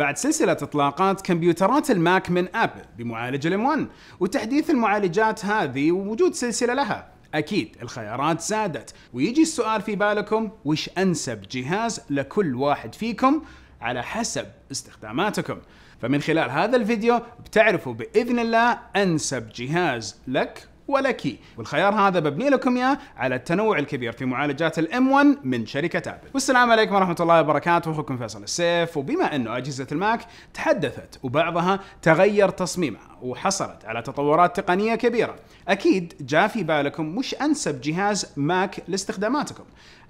بعد سلسلة إطلاقات كمبيوترات الماك من أبل بمعالج الام 1 وتحديث المعالجات هذه ووجود سلسلة لها أكيد الخيارات زادت ويجي السؤال في بالكم وش أنسب جهاز لكل واحد فيكم على حسب استخداماتكم فمن خلال هذا الفيديو بتعرفوا بإذن الله أنسب جهاز لك ولك والخيار هذا ببني لكم اياه على التنوع الكبير في معالجات الام 1 من شركه ابل والسلام عليكم ورحمه الله وبركاته اخوكم فيصل السيف وبما انه اجهزه الماك تحدثت وبعضها تغير تصميمها وحصلت على تطورات تقنيه كبيره اكيد جاء في بالكم مش انسب جهاز ماك لاستخداماتكم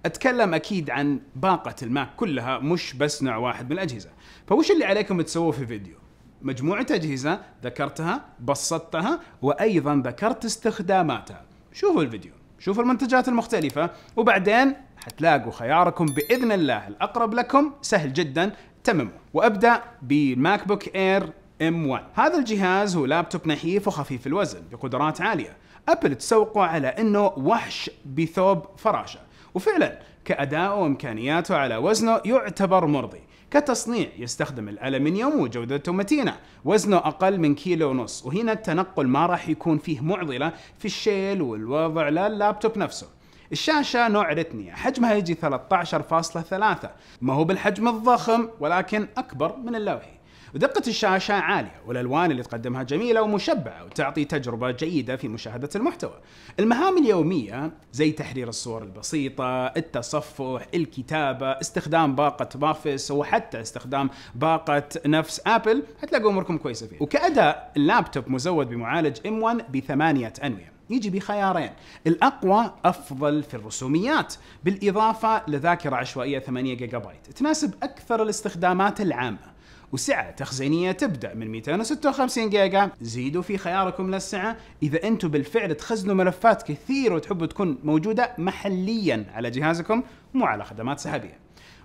اتكلم اكيد عن باقه الماك كلها مش بس نوع واحد من الاجهزه فوش اللي عليكم تسووه في فيديو مجموعة أجهزة ذكرتها بسطتها وأيضا ذكرت استخداماتها شوفوا الفيديو شوفوا المنتجات المختلفة وبعدين حتلاقوا خياركم بإذن الله الأقرب لكم سهل جدا تمموا وأبدأ بالماك بوك إير M1 هذا الجهاز هو لابتوب نحيف وخفيف الوزن بقدرات عالية أبل تسوقه على أنه وحش بثوب فراشة وفعلا كأداء وإمكانياته على وزنه يعتبر مرضي كتصنيع يستخدم الألمنيوم وجودته متينة وزنه أقل من كيلو ونص وهنا التنقل ما راح يكون فيه معضلة في الشيل والوضع لللابتوب نفسه الشاشة نوع رتنية حجمها يجي 13.3 ما هو بالحجم الضخم ولكن أكبر من اللوحي ودقة الشاشة عالية والألوان اللي تقدمها جميلة ومشبعة وتعطي تجربة جيدة في مشاهدة المحتوى المهام اليومية زي تحرير الصور البسيطة التصفح الكتابة استخدام باقة بافس وحتى استخدام باقة نفس أبل هتلاقوا أموركم كويسة فيها وكأداء اللابتوب مزود بمعالج M1 بثمانية أنوية يجي بخيارين الأقوى أفضل في الرسوميات بالإضافة لذاكرة عشوائية 8 جيجا بايت تناسب أكثر الاستخدامات العامة وسعة تخزينية تبدأ من 256 جيجا زيدوا في خياركم للسعة إذا أنتم بالفعل تخزنوا ملفات كثير وتحبوا تكون موجودة محليا على جهازكم مو على خدمات سحابية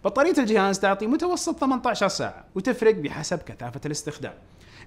بطارية الجهاز تعطي متوسط 18 ساعة وتفرق بحسب كثافة الاستخدام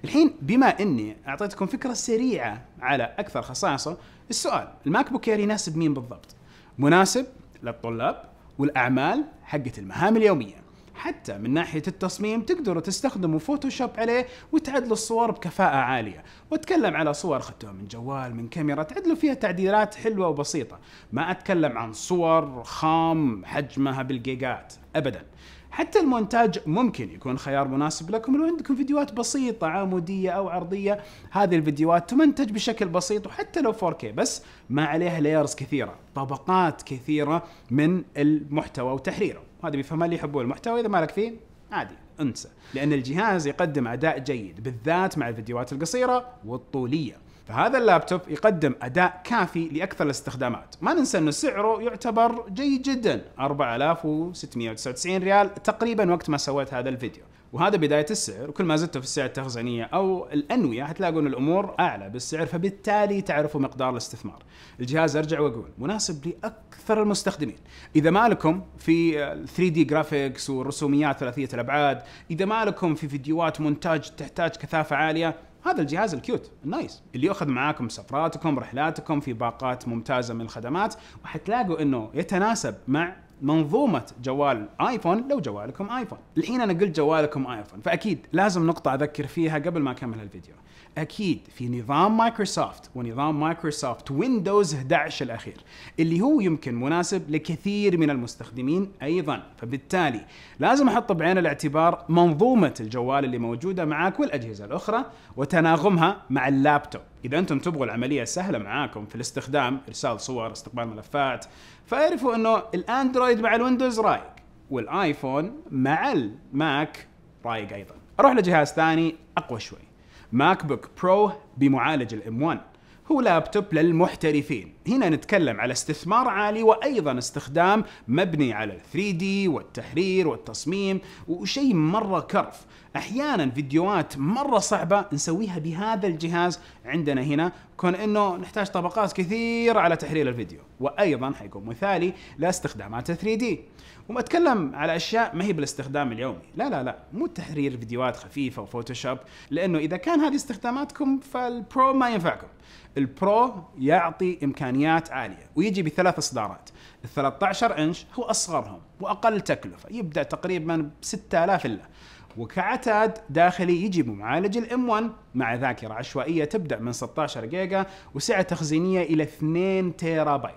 الحين بما اني اعطيتكم فكره سريعه على اكثر خصائصه السؤال الماك بوك اير يناسب مين بالضبط مناسب للطلاب والاعمال حقت المهام اليوميه حتى من ناحية التصميم تقدروا تستخدموا فوتوشوب عليه وتعدلوا الصور بكفاءة عالية واتكلم على صور خدتوها من جوال من كاميرا تعدلوا فيها تعديلات حلوة وبسيطة ما اتكلم عن صور خام حجمها بالجيجات ابدا حتى المونتاج ممكن يكون خيار مناسب لكم لو عندكم فيديوهات بسيطة عمودية أو عرضية هذه الفيديوهات تمنتج بشكل بسيط وحتى لو 4K بس ما عليها لايرز كثيرة طبقات كثيرة من المحتوى وتحريره وهذا بيفهمها اللي يحبون المحتوى اذا مالك فيه عادي انسى لان الجهاز يقدم اداء جيد بالذات مع الفيديوهات القصيره والطوليه فهذا اللابتوب يقدم اداء كافي لاكثر الاستخدامات ما ننسى انه سعره يعتبر جيد جدا 4699 ريال تقريبا وقت ما سويت هذا الفيديو وهذا بدايه السعر وكل ما زدتوا في السعر التخزينيه او الانويه حتلاقوا ان الامور اعلى بالسعر فبالتالي تعرفوا مقدار الاستثمار. الجهاز ارجع واقول مناسب لاكثر المستخدمين. اذا ما لكم في 3 دي جرافيكس والرسوميات ثلاثيه الابعاد، اذا ما لكم في فيديوهات مونتاج تحتاج كثافه عاليه هذا الجهاز الكيوت النايس اللي ياخذ معاكم سفراتكم رحلاتكم في باقات ممتازه من الخدمات وحتلاقوا انه يتناسب مع منظومه جوال ايفون لو جوالكم ايفون الحين انا قلت جوالكم ايفون فاكيد لازم نقطه اذكر فيها قبل ما اكمل الفيديو اكيد في نظام مايكروسوفت ونظام مايكروسوفت ويندوز 11 الاخير اللي هو يمكن مناسب لكثير من المستخدمين ايضا فبالتالي لازم احط بعين الاعتبار منظومه الجوال اللي موجوده معاك والاجهزه الاخرى وتناغمها مع اللابتوب اذا انتم تبغوا العمليه سهله معاكم في الاستخدام ارسال صور استقبال ملفات فعرفوا انه الاندرويد مع الويندوز رايق والايفون مع الماك رايق ايضا اروح لجهاز ثاني اقوى شوي ماك بوك برو بمعالج الام 1 هو لابتوب للمحترفين هنا نتكلم على استثمار عالي وايضا استخدام مبني على ال 3 دي والتحرير والتصميم وشيء مره كرف احيانا فيديوهات مره صعبه نسويها بهذا الجهاز عندنا هنا كون انه نحتاج طبقات كثيره على تحرير الفيديو وايضا حيكون مثالي لاستخدامات 3 دي اتكلم على اشياء ما هي بالاستخدام اليومي لا لا لا مو تحرير فيديوهات خفيفه وفوتوشوب لانه اذا كان هذه استخداماتكم فالبرو ما ينفعكم البرو يعطي امكانيات عاليه ويجي بثلاث اصدارات ال 13 انش هو اصغرهم واقل تكلفه يبدا تقريبا ب 6000 الا وكعتاد داخلي يجي بمعالج الام 1 مع ذاكرة عشوائية تبدأ من 16 جيجا وسعة تخزينية إلى 2 تيرا بايت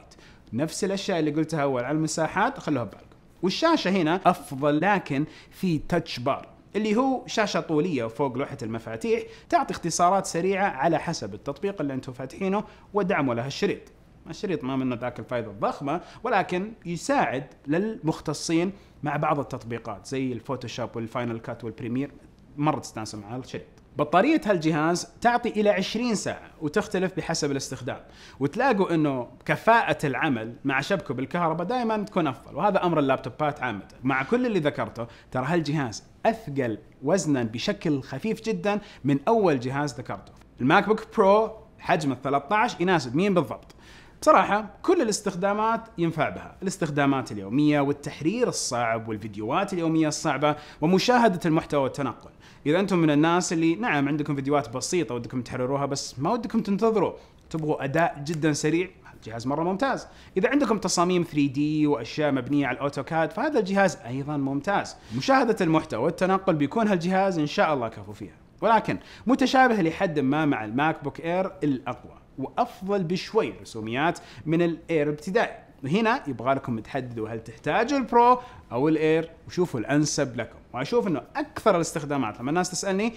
نفس الأشياء اللي قلتها أول على المساحات خلوها ببالكم والشاشة هنا أفضل لكن في تاتش بار اللي هو شاشة طولية فوق لوحة المفاتيح تعطي اختصارات سريعة على حسب التطبيق اللي انتم فاتحينه ودعمه لها الشريط الشريط ما منه ذاك الفائدة الضخمة ولكن يساعد للمختصين مع بعض التطبيقات زي الفوتوشوب والفاينل كات والبريمير مره تستانسوا مع الشيء بطارية هالجهاز تعطي إلى 20 ساعة وتختلف بحسب الاستخدام وتلاقوا أنه كفاءة العمل مع شبكه بالكهرباء دائما تكون أفضل وهذا أمر اللابتوبات عامة مع كل اللي ذكرته ترى هالجهاز أثقل وزنا بشكل خفيف جدا من أول جهاز ذكرته الماك بوك برو حجم 13 يناسب مين بالضبط بصراحة كل الاستخدامات ينفع بها، الاستخدامات اليومية والتحرير الصعب والفيديوهات اليومية الصعبة ومشاهدة المحتوى والتنقل، إذا أنتم من الناس اللي نعم عندكم فيديوهات بسيطة ودكم تحرروها بس ما ودكم تنتظروا، تبغوا أداء جدا سريع الجهاز مرة ممتاز، إذا عندكم تصاميم 3D وأشياء مبنية على الأوتوكاد فهذا الجهاز أيضا ممتاز، مشاهدة المحتوى والتنقل بيكون هالجهاز إن شاء الله كفو فيها، ولكن متشابه لحد ما مع الماك بوك إير الأقوى. وافضل بشوي رسوميات من الاير ابتدائي هنا يبغى لكم تحددوا هل تحتاجوا البرو او الاير وشوفوا الانسب لكم واشوف انه اكثر الاستخدامات لما الناس تسالني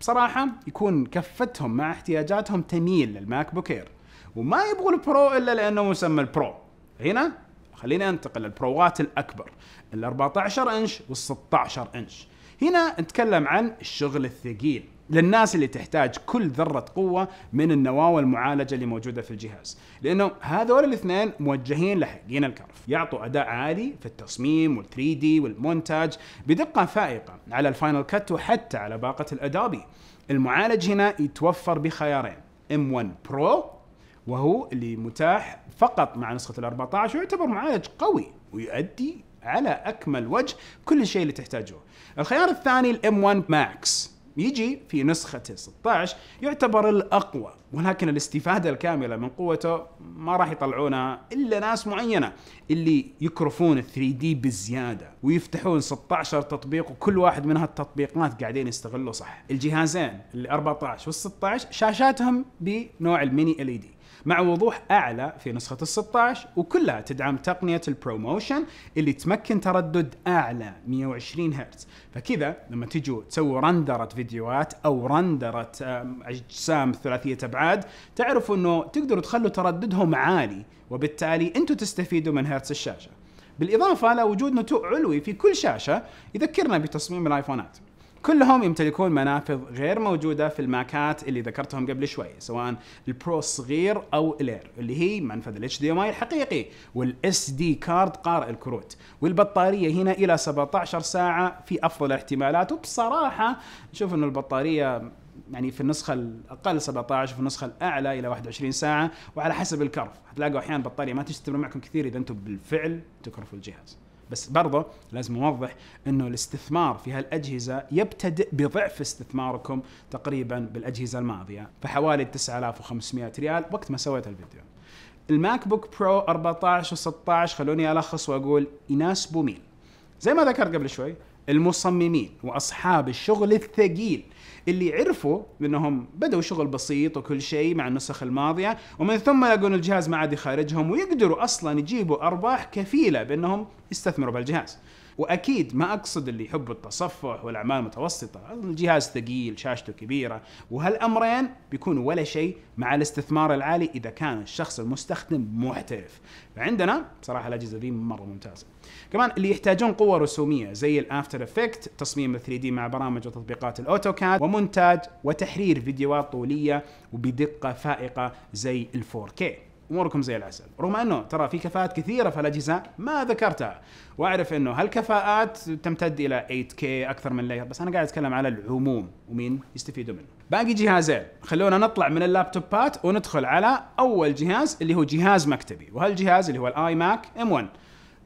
بصراحه يكون كفتهم مع احتياجاتهم تميل للماك بوك اير وما يبغوا البرو الا لانه مسمى البرو هنا خلينا انتقل للبروات الاكبر ال 14 انش وال 16 انش هنا نتكلم عن الشغل الثقيل للناس اللي تحتاج كل ذرة قوة من النواة والمعالجة اللي موجودة في الجهاز لأنه هذول الاثنين موجهين لحقين الكرف يعطوا أداء عالي في التصميم وال3 دي والمونتاج بدقة فائقة على الفاينل كات وحتى على باقة الأدوبي المعالج هنا يتوفر بخيارين M1 Pro وهو اللي متاح فقط مع نسخة ال 14 ويعتبر معالج قوي ويؤدي على أكمل وجه كل الشيء اللي تحتاجه الخيار الثاني m 1 ماكس يجي في نسخته 16 يعتبر الاقوى ولكن الاستفاده الكامله من قوته ما راح يطلعونها الا ناس معينه اللي يكرفون 3 d بزياده ويفتحون 16 تطبيق وكل واحد من هالتطبيقات قاعدين يستغلوا صح الجهازين ال 14 وال 16 شاشاتهم بنوع الميني LED مع وضوح اعلى في نسخه ال 16 وكلها تدعم تقنيه البروموشن اللي تمكن تردد اعلى 120 هرتز فكذا لما تجوا تسووا رندرة فيديوهات او رندرة اجسام ثلاثيه ابعاد تعرفوا انه تقدروا تخلوا ترددهم عالي وبالتالي انتم تستفيدوا من هرتز الشاشه بالاضافه لوجود نتوء علوي في كل شاشه يذكرنا بتصميم الايفونات كلهم يمتلكون منافذ غير موجودة في الماكات اللي ذكرتهم قبل شوي سواء البرو صغير أو الاير اللي هي منفذ الاتش دي ام اي الحقيقي والاس دي كارد قارئ الكروت والبطارية هنا إلى 17 ساعة في أفضل الاحتمالات وبصراحة نشوف أن البطارية يعني في النسخه الاقل 17 وفي النسخه الاعلى الى 21 ساعه وعلى حسب الكرف حتلاقوا احيانا البطاريه ما تستمر معكم كثير اذا انتم بالفعل تكرفوا الجهاز بس برضه لازم اوضح انه الاستثمار في هالاجهزه يبتدئ بضعف استثماركم تقريبا بالاجهزه الماضيه فحوالي 9500 ريال وقت ما سويت الفيديو الماك بوك برو 14 و16 خلوني الخص واقول يناسبوا مين زي ما ذكرت قبل شوي المصممين واصحاب الشغل الثقيل اللي عرفوا انهم بدأوا شغل بسيط وكل شيء مع النسخ الماضيه ومن ثم يلاقون الجهاز ما عاد يخارجهم ويقدروا اصلا يجيبوا ارباح كفيله بانهم يستثمروا بالجهاز. واكيد ما اقصد اللي يحبوا التصفح والاعمال المتوسطه الجهاز ثقيل شاشته كبيره وهالامرين بيكونوا ولا شيء مع الاستثمار العالي اذا كان الشخص المستخدم محترف فعندنا بصراحه الاجهزه ذي مره ممتازه كمان اللي يحتاجون قوه رسوميه زي الافتر افكت تصميم 3 دي مع برامج وتطبيقات الاوتوكاد ومونتاج وتحرير فيديوهات طوليه وبدقه فائقه زي ال 4K اموركم زي العسل، رغم انه ترى في كفاءات كثيره في الاجهزه ما ذكرتها، واعرف انه هالكفاءات تمتد الى 8K اكثر من لاير، بس انا قاعد اتكلم على العموم ومين يستفيدوا منه. باقي جهازين، خلونا نطلع من اللابتوبات وندخل على اول جهاز اللي هو جهاز مكتبي، وهالجهاز اللي هو الاي ماك ام 1.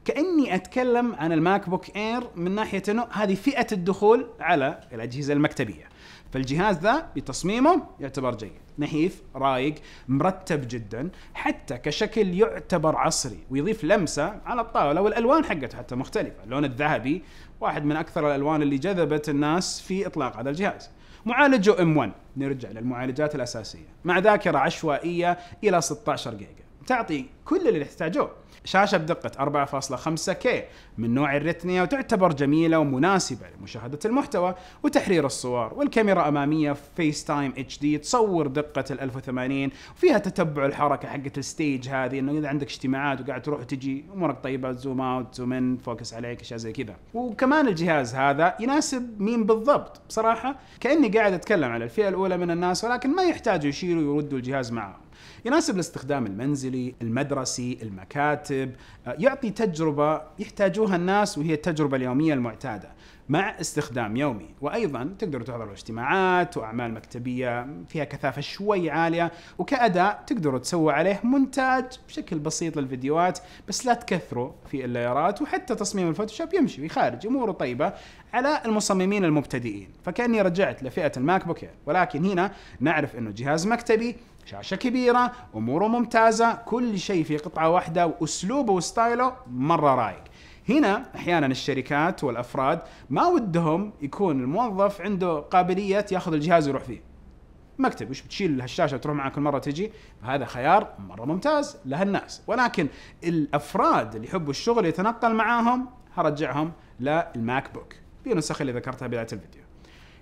كاني اتكلم عن الماك بوك اير من ناحيه انه هذه فئه الدخول على الاجهزه المكتبيه. فالجهاز ذا بتصميمه يعتبر جيد نحيف رايق مرتب جدا حتى كشكل يعتبر عصري ويضيف لمسة على الطاولة والألوان حقته حتى مختلفة اللون الذهبي واحد من أكثر الألوان اللي جذبت الناس في إطلاق هذا الجهاز معالجه M1 نرجع للمعالجات الأساسية مع ذاكرة عشوائية إلى 16 جيجا تعطي كل اللي يحتاجوه شاشة بدقة 4.5K من نوع الريتنيا وتعتبر جميلة ومناسبة لمشاهدة المحتوى وتحرير الصور والكاميرا أمامية فيس تايم اتش دي تصور دقة ال 1080 وفيها تتبع الحركة حقة الستيج هذه انه اذا عندك اجتماعات وقاعد تروح وتجي امورك طيبة زوم اوت زوم ان فوكس عليك اشياء زي كذا وكمان الجهاز هذا يناسب مين بالضبط بصراحة كأني قاعد اتكلم على الفئة الاولى من الناس ولكن ما يحتاجوا يشيلوا ويردوا الجهاز معهم يناسب الاستخدام المنزلي المدرسي المكاتب آه، يعطي تجربة يحتاجوها الناس وهي التجربة اليومية المعتادة مع استخدام يومي وايضا تقدروا تحضروا اجتماعات واعمال مكتبيه فيها كثافه شوي عاليه وكاداء تقدروا تسووا عليه مونتاج بشكل بسيط للفيديوهات بس لا تكثروا في اللايرات وحتى تصميم الفوتوشوب يمشي في خارج اموره طيبه على المصممين المبتدئين فكاني رجعت لفئه الماك بوك ولكن هنا نعرف انه جهاز مكتبي شاشه كبيره اموره ممتازه كل شيء في قطعه واحده واسلوبه وستايله مره رايق هنا احيانا الشركات والافراد ما ودهم يكون الموظف عنده قابليه ياخذ الجهاز ويروح فيه مكتب وش بتشيل هالشاشه وتروح معك كل مره تجي هذا خيار مره ممتاز لهالناس ولكن الافراد اللي يحبوا الشغل يتنقل معاهم هرجعهم للماك بوك في النسخ اللي ذكرتها بدايه الفيديو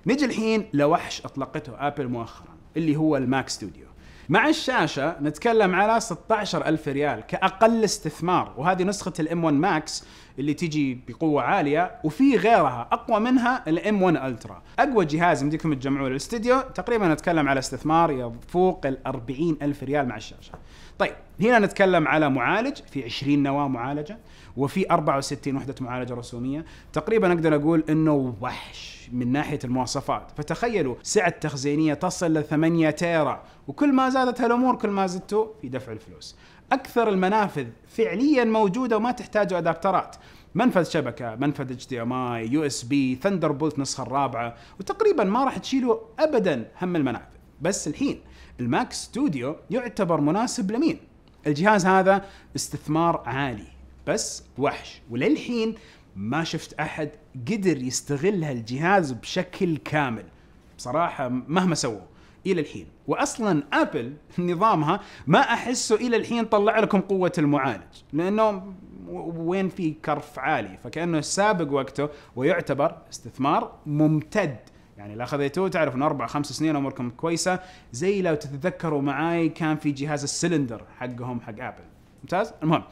نجي الحين لوحش اطلقته ابل مؤخرا اللي هو الماك ستوديو مع الشاشة نتكلم على 16 ألف ريال كأقل استثمار وهذه نسخة الام 1 ماكس اللي تجي بقوه عاليه وفي غيرها اقوى منها الام 1 الترا اقوى جهاز يمديكم تجمعوه للاستديو تقريبا نتكلم على استثمار فوق ال 40 الف ريال مع الشاشه طيب هنا نتكلم على معالج في 20 نواه معالجه وفي 64 وحده معالجه رسوميه تقريبا اقدر اقول انه وحش من ناحيه المواصفات فتخيلوا سعه تخزينيه تصل ل 8 تيرا وكل ما زادت هالامور كل ما زدتوا في دفع الفلوس اكثر المنافذ فعليا موجوده وما تحتاج ادابترات منفذ شبكه منفذ اتش دي ام اي يو اس بي ثندر بولت النسخه الرابعه وتقريبا ما راح تشيلوا ابدا هم المنافذ بس الحين الماك ستوديو يعتبر مناسب لمين الجهاز هذا استثمار عالي بس وحش وللحين ما شفت احد قدر يستغل هالجهاز بشكل كامل بصراحه مهما سووا الى الحين واصلا ابل نظامها ما احسه الى الحين طلع لكم قوه المعالج لانه وين في كرف عالي فكانه سابق وقته ويعتبر استثمار ممتد يعني لا خذيتوه تعرف انه اربع خمس سنين اموركم كويسه زي لو تتذكروا معاي كان في جهاز السلندر حقهم حق ابل ممتاز المهم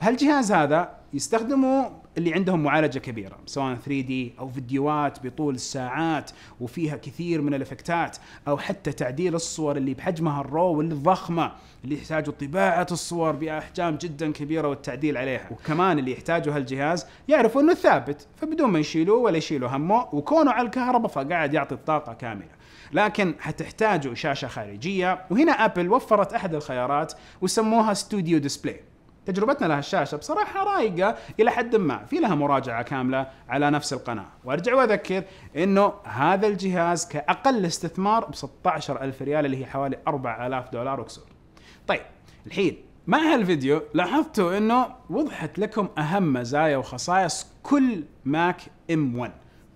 هالجهاز هذا يستخدمه اللي عندهم معالجه كبيره سواء 3 دي او فيديوهات بطول الساعات وفيها كثير من الافكتات او حتى تعديل الصور اللي بحجمها الرو والضخمه اللي يحتاجوا طباعه الصور باحجام جدا كبيره والتعديل عليها وكمان اللي يحتاجوا هالجهاز يعرفوا انه ثابت فبدون ما يشيلوه ولا يشيلوا همه وكونه على الكهرباء فقاعد يعطي الطاقه كامله لكن حتحتاجوا شاشه خارجيه وهنا ابل وفرت احد الخيارات وسموها ستوديو ديسبلاي تجربتنا لها الشاشة بصراحة رايقة إلى حد ما في لها مراجعة كاملة على نفس القناة وأرجع وأذكر أنه هذا الجهاز كأقل استثمار ب 16 ألف ريال اللي هي حوالي 4000 دولار وكسور طيب الحين مع هالفيديو لاحظتوا أنه وضحت لكم أهم مزايا وخصائص كل ماك M1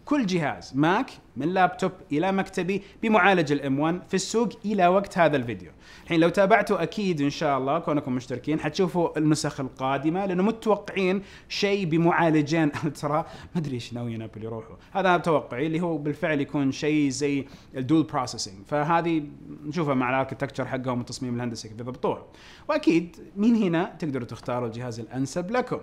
كل جهاز ماك من لابتوب الى مكتبي بمعالج الام 1 في السوق الى وقت هذا الفيديو الحين لو تابعتوا اكيد ان شاء الله كونكم مشتركين حتشوفوا النسخ القادمه لانه متوقعين شيء بمعالجين الترا ما ادري ايش ناويين ابل يروحوا هذا توقعي اللي هو بالفعل يكون شيء زي الدول بروسيسنج فهذه نشوفها مع الاركتكتشر حقهم والتصميم الهندسي كيف يضبطوها واكيد من هنا تقدروا تختاروا الجهاز الانسب لكم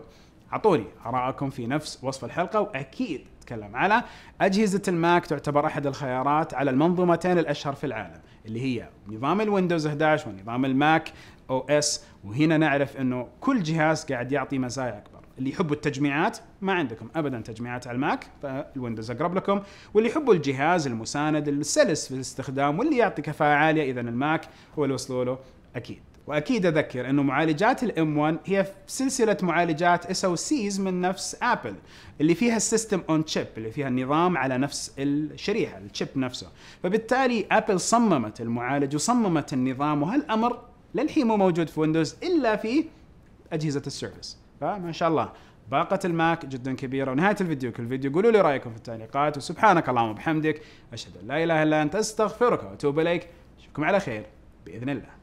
اعطوني ارائكم في نفس وصف الحلقه واكيد اتكلم على اجهزه الماك تعتبر احد الخيارات على المنظومتين الاشهر في العالم اللي هي نظام الويندوز 11 ونظام الماك او اس وهنا نعرف انه كل جهاز قاعد يعطي مزايا اكبر اللي يحبوا التجميعات ما عندكم ابدا تجميعات على الماك فالويندوز اقرب لكم واللي يحبوا الجهاز المساند السلس في الاستخدام واللي يعطي كفاءه عاليه اذا الماك هو اللي وصلوا له اكيد واكيد اذكر انه معالجات الام 1 هي سلسله معالجات اس او سيز من نفس ابل اللي فيها السيستم اون تشيب اللي فيها النظام على نفس الشريحه التشيب نفسه فبالتالي ابل صممت المعالج وصممت النظام وهالامر للحين مو موجود في ويندوز الا في اجهزه السيرفس فما شاء الله باقة الماك جدا كبيرة ونهاية الفيديو كل فيديو قولوا لي رأيكم في التعليقات وسبحانك اللهم وبحمدك أشهد أن لا إله إلا أنت أستغفرك وأتوب إليك أشوفكم على خير بإذن الله